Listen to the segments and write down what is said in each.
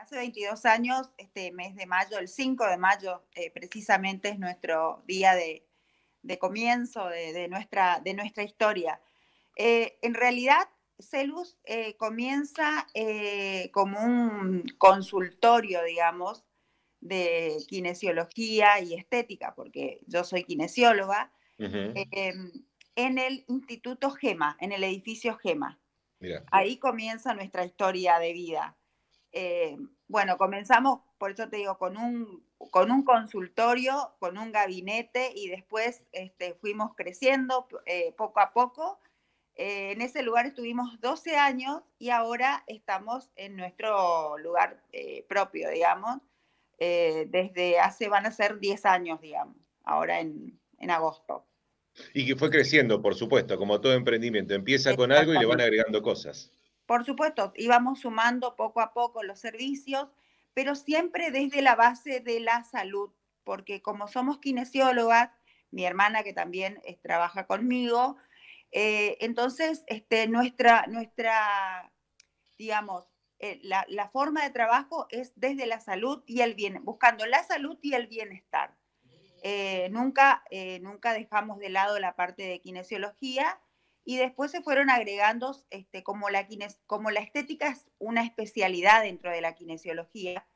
Hace 22 años, este mes de mayo, el 5 de mayo eh, precisamente es nuestro día de, comienzo de, nuestra, de nuestra historia. Eh, en realidad, Celus eh, comienza como un consultorio, digamos, de kinesiología y estética, porque yo soy kinesióloga, em, en el Instituto Gema, en el edificio Gema. Ahí comienza nuestra historia de vida. Eh, bueno, comenzamos, por eso te digo, con un, con un consultorio, con un gabinete y después este, fuimos creciendo eh, poco a poco. Eh, en ese lugar estuvimos 12 años y ahora estamos en nuestro lugar propio, digamos. desde hace, van a ser 10 años, digamos, ahora en, en agosto. Y que fue creciendo, por supuesto, como todo emprendimiento. Empieza con algo y le van agregando cosas. Por supuesto, íbamos sumando poco a poco los servicios, pero siempre desde la base de la salud, porque como somos kinesiólogas, mi hermana que también eh, trabaja conmigo, eh, entonces este, nuestra, nuestra, digamos, eh, la, forma de trabajo es desde la salud y el bien, buscando la salud y el bienestar. nunca, nunca dejamos de lado la parte de kinesiología y después se fueron agregando, este, como, la como la estética es una especialidad dentro de la kinesiología,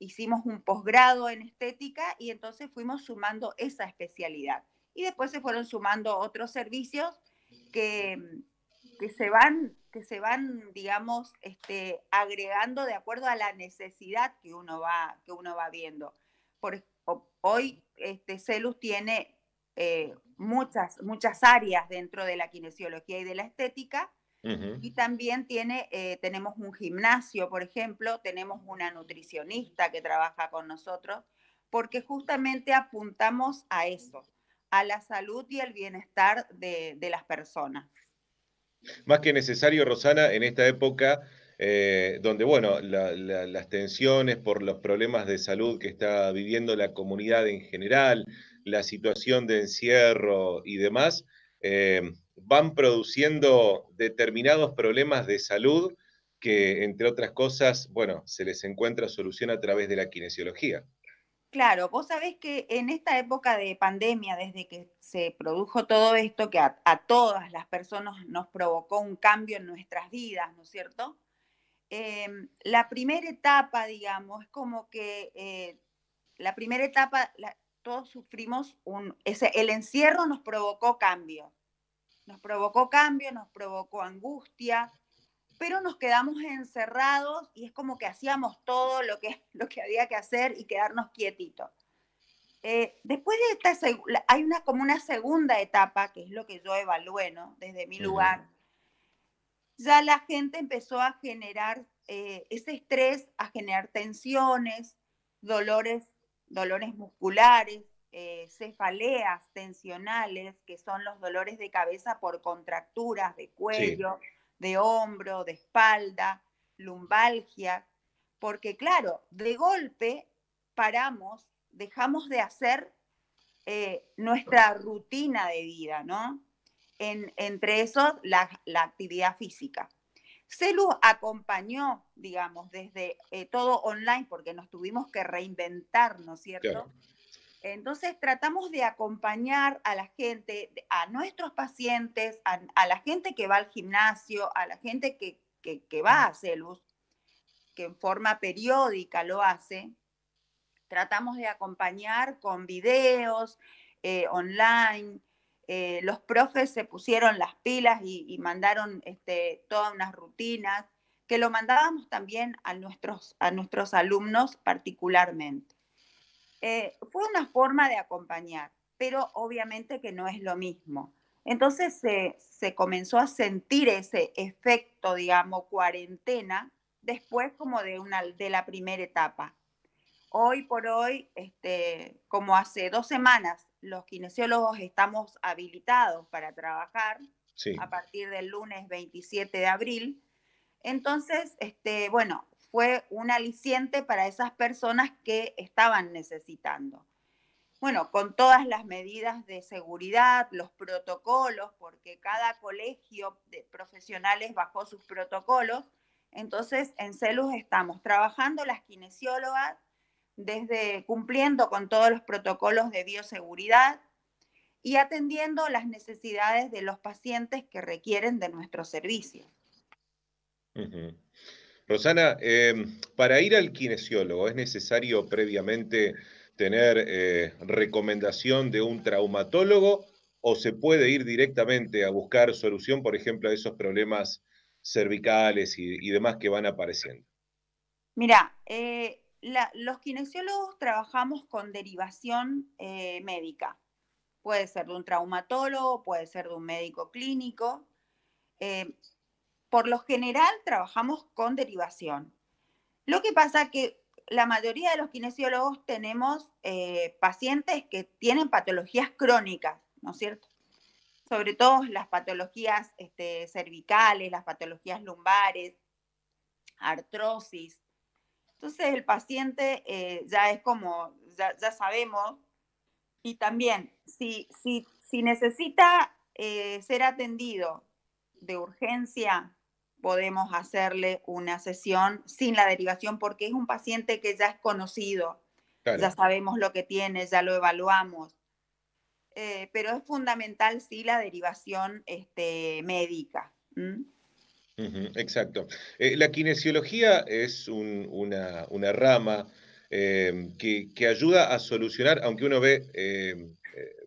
hicimos un posgrado en estética y entonces fuimos sumando esa especialidad. Y después se fueron sumando otros servicios que, que se van, que se van digamos, este, agregando de acuerdo a la necesidad que uno va, que uno va viendo. Por, hoy este, CELUS tiene eh, muchas, muchas áreas dentro de la kinesiología y de la estética. Y también tiene, eh, tenemos un gimnasio, por ejemplo, tenemos una nutricionista que trabaja con nosotros, porque justamente apuntamos a eso, a la salud y el bienestar de, las personas. Más que necesario, Rosana, en esta época eh, donde, bueno, las tensiones por los problemas de salud que está viviendo la comunidad en general, la situación de encierro y demás, eh, van produciendo determinados problemas de salud que, entre otras cosas, bueno, se les encuentra solución a través de la kinesiología. Claro, vos sabés que en esta época de pandemia, desde que se produjo todo esto, que a, todas las personas nos provocó un cambio en nuestras vidas, ¿no es cierto? Em, la primera etapa, digamos, es como que eh, la primera etapa, sufrimos un, el encierro nos provocó cambio, nos provocó cambio, nos provocó angustia, pero nos quedamos encerrados y es como que hacíamos todo lo que, lo que había que hacer y quedarnos quietitos. Eh, después de esta, hay una, como una segunda etapa, que es lo que yo evalué, Desde mi lugar. Ya la gente empezó a generar eh, ese estrés, a generar tensiones, dolores dolores musculares, eh, cefaleas tensionales, que son los dolores de cabeza por contracturas de cuello, de hombro, de espalda, lumbalgia, porque claro, de golpe paramos, dejamos de hacer eh, nuestra rutina de vida, ¿no? entre eso, la, la actividad física. Celus acompañó, digamos, desde eh, todo online, porque nos tuvimos que reinventar, ¿no es cierto? Entonces tratamos de acompañar a la gente, a nuestros pacientes, a, la gente que va al gimnasio, a la gente que, va a Celus, que en forma periódica lo hace. Tratamos de acompañar con videos eh, online, eh, los profes se pusieron las pilas y, mandaron este, todas unas rutinas que lo mandábamos también a nuestros, a nuestros alumnos particularmente. Eh, fue una forma de acompañar, pero obviamente que no es lo mismo. Entonces se, comenzó a sentir ese efecto, digamos, cuarentena, después como de, una, de la primera etapa. Hoy por hoy, este, como hace dos semanas los kinesiólogos estamos habilitados para trabajar a partir del lunes 27 de abril. Entonces, este, bueno, fue un aliciente para esas personas que estaban necesitando. Bueno, con todas las medidas de seguridad, los protocolos, porque cada colegio de profesionales bajó sus protocolos. Entonces, en CELUS estamos trabajando las kinesiólogas, desde cumpliendo con todos los protocolos de bioseguridad y atendiendo las necesidades de los pacientes que requieren de nuestro servicio. Rosana, eh, para ir al kinesiólogo es necesario previamente tener eh, recomendación de un traumatólogo o se puede ir directamente a buscar solución, por ejemplo, a esos problemas cervicales y, demás que van apareciendo? Mira, eh, los kinesiólogos trabajamos con derivación eh, médica. Puede ser de un traumatólogo, puede ser de un médico clínico. Eh, por lo general trabajamos con derivación. Lo que pasa es que la mayoría de los kinesiólogos tenemos eh, pacientes que tienen patologías crónicas, ¿no es cierto? Sobre todo las patologías este, cervicales, las patologías lumbares, artrosis, entonces el paciente eh, ya es como, ya, sabemos, y también si, si, si necesita eh, ser atendido de urgencia, podemos hacerle una sesión sin la derivación porque es un paciente que ya es conocido, ya sabemos lo que tiene, ya lo evaluamos. Eh, pero es fundamental sí la derivación este, médica exacto. Eh, la kinesiología es una, rama eh, que, ayuda a solucionar, aunque uno ve eh,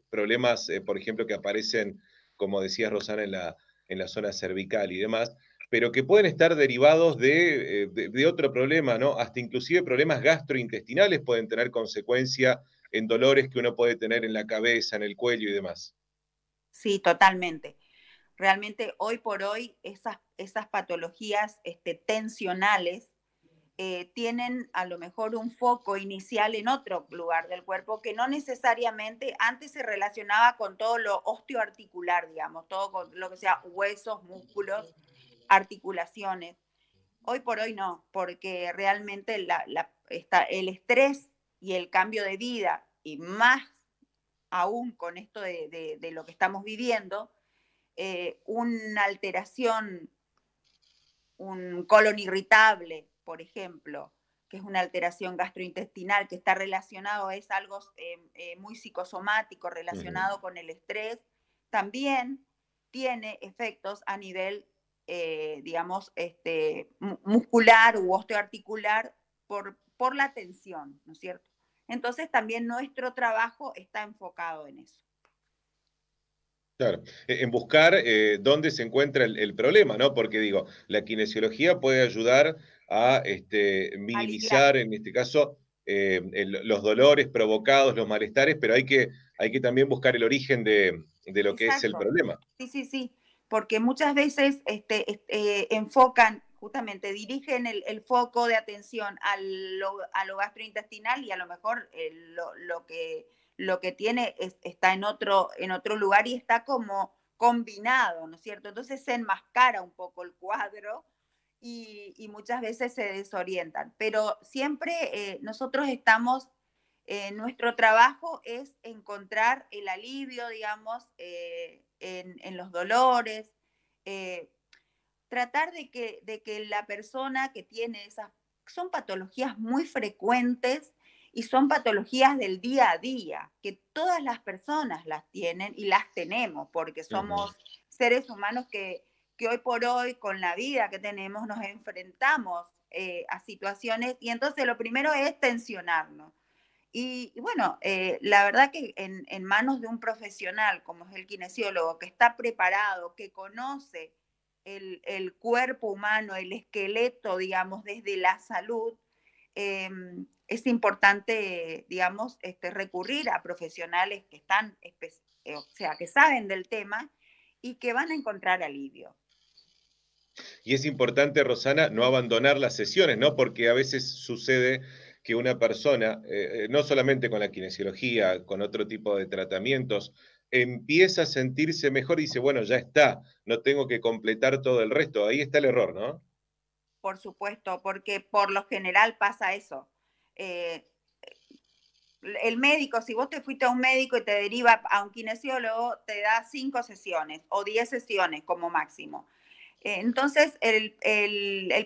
problemas, por ejemplo, que aparecen, como decía Rosana, en la, en la zona cervical y demás, pero que pueden estar derivados de, de otro problema, ¿no? Hasta inclusive problemas gastrointestinales pueden tener consecuencia en dolores que uno puede tener en la cabeza, en el cuello y demás. Sí, totalmente. Realmente hoy por hoy esas, esas patologías este, tensionales eh, tienen a lo mejor un foco inicial en otro lugar del cuerpo que no necesariamente antes se relacionaba con todo lo osteoarticular, digamos, todo lo que sea huesos, músculos, articulaciones. Hoy por hoy no, porque realmente está, el estrés y el cambio de vida, y más aún con esto de lo que estamos viviendo, eh, una alteración, un colon irritable, por ejemplo, que es una alteración gastrointestinal que está relacionado, es algo eh, eh, muy psicosomático relacionado con el estrés, también tiene efectos a nivel, digamos, este, muscular u osteoarticular por, por la tensión, ¿no es cierto? Entonces también nuestro trabajo está enfocado en eso. E-, en buscar eh, dónde se encuentra el, problema, ¿no? Porque digo, la kinesiología puede ayudar a este, minimizar, en este caso, eh, los dolores provocados, los malestares, pero hay que, hay que también buscar el origen de, lo que es el problema. Sí, sí, sí, porque muchas veces este, este enfocan, justamente dirigen el, foco de atención a lo, gastrointestinal y a lo mejor eh, lo, lo que lo que tiene está en otro, en otro lugar y está como combinado, ¿no es cierto? Entonces se enmascara un poco el cuadro y, muchas veces se desorientan, pero siempre eh, nosotros estamos, eh, nuestro trabajo es encontrar el alivio, digamos, eh, en, en, los dolores, tratar de que, de que la persona que tiene esas, son patologías muy frecuentes, y son patologías del día a día, que todas las personas las tienen y las tenemos, porque somos seres humanos que, que hoy por hoy, con la vida que tenemos, nos enfrentamos eh, a situaciones y entonces lo primero es tensionarnos. Y, bueno, eh, la verdad que en, manos de un profesional como es el kinesiólogo, que está preparado, que conoce el, cuerpo humano, el esqueleto, digamos, desde la salud, em, es importante, digamos, este, recurrir a profesionales que están, eh, o sea, que saben del tema y que van a encontrar alivio. Y es importante, Rosana, no abandonar las sesiones, ¿no? Porque a veces sucede que una persona, eh, eh, no solamente con la kinesiología, con otro tipo de tratamientos, empieza a sentirse mejor y dice, bueno, ya está, no tengo que completar todo el resto. Ahí está el error, ¿no? Por supuesto, porque por lo general pasa eso. Eh, el médico, si vos te fuiste a un médico y te deriva a un kinesiólogo, te da cinco sesiones o diez sesiones como máximo. Eh, entonces, el,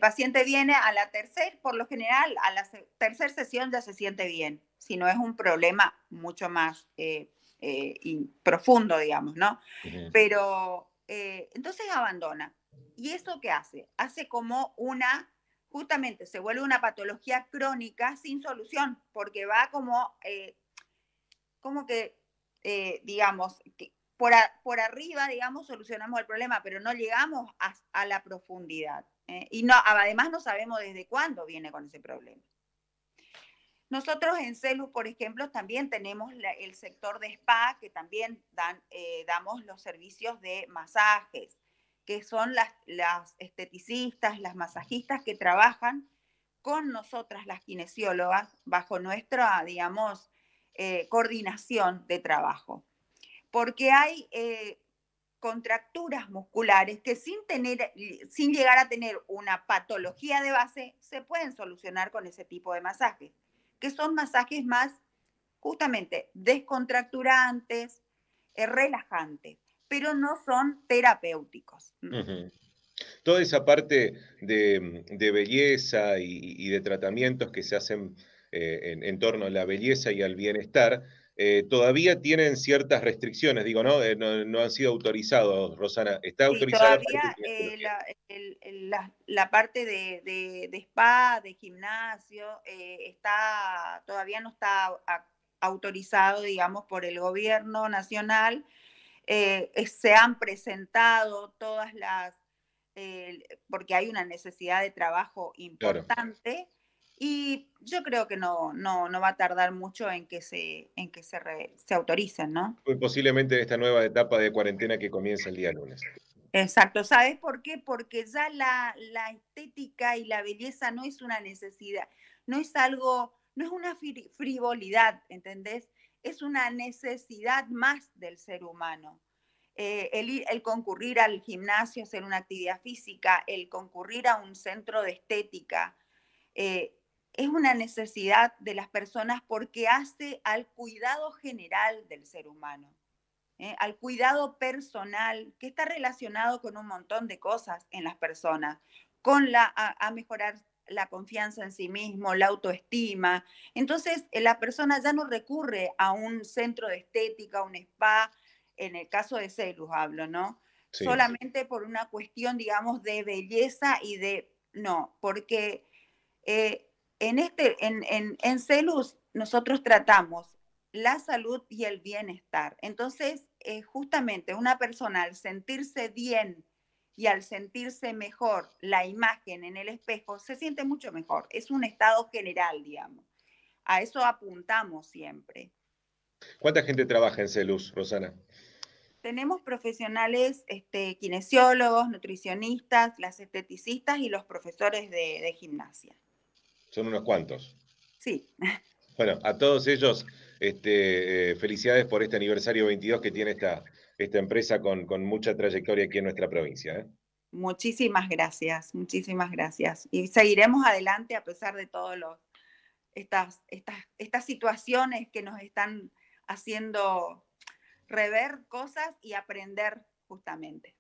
paciente viene a la tercera, por lo general, a la tercera sesión ya se siente bien, si no es un problema mucho más eh, profundo, digamos, ¿no? Pero entonces abandona. ¿Y eso qué hace? Hace como una justamente se vuelve una patología crónica sin solución, porque va como, eh, como que, eh, digamos, que por, arriba, digamos, solucionamos el problema, pero no llegamos a, la profundidad. Eh, y no, además no sabemos desde cuándo viene con ese problema. Nosotros en CELU, por ejemplo, también tenemos el sector de spa, que también damos los servicios de masajes que son las, las esteticistas, las masajistas que trabajan con nosotras las kinesiólogas bajo nuestra, digamos, eh, coordinación de trabajo. Porque hay eh, contracturas musculares que sin, tener, sin llegar a tener una patología de base, se pueden solucionar con ese tipo de masajes, que son masajes más justamente descontracturantes, eh, relajantes pero no son terapéuticos. Toda esa parte de, mm, belleza y, de tratamientos que se hacen eh, en, torno a la belleza y al bienestar, eh, todavía tienen ciertas restricciones, digo, eh, ¿no? no, han sido autorizados, Rosana. ¿Está autorizada? Todavía la, parte de, spa, de gimnasio, está, todavía no está autorizado, digamos, por el gobierno nacional. Eh, se han presentado todas las, porque hay una necesidad de trabajo importante. Y yo creo que no, no, va a tardar mucho en que se, en que se, autoricen, ¿no? Muy posiblemente esta nueva etapa de cuarentena que comienza el día lunes. Exacto, ¿sabes por qué? Porque ya la, la, estética y la belleza no es una necesidad, no es algo, no es una frivolidad, ¿entendés? es una necesidad más del ser humano. Eh, el, el, concurrir al gimnasio, hacer una actividad física, el concurrir a un centro de estética, eh, es una necesidad de las personas porque hace al cuidado general del ser humano, ¿eh? al cuidado personal, que está relacionado con un montón de cosas en las personas, con la, a, a mejorar la confianza en sí mismo, la autoestima. Entonces, eh, la persona ya no recurre a un centro de estética, a un spa, en el caso de Celus hablo, ¿no? Solamente por una cuestión, digamos, de belleza y de... No, porque eh, en, este, en, Celus nosotros tratamos la salud y el bienestar. Entonces, eh, justamente una persona al sentirse bien, y al sentirse mejor la imagen en el espejo, se siente mucho mejor. Es un estado general, digamos. A eso apuntamos siempre. ¿Cuánta gente trabaja en Celus, Rosana? Tenemos profesionales, este, kinesiólogos, nutricionistas, las esteticistas y los profesores de, gimnasia. Son unos cuantos. Sí. Bueno, a todos ellos, este, eh, felicidades por este aniversario 22 que tiene esta, esta empresa con, mucha trayectoria aquí en nuestra provincia. ¿eh? Muchísimas gracias, muchísimas gracias. Y seguiremos adelante a pesar de todas estas, estas, estas situaciones que nos están haciendo rever cosas y aprender justamente.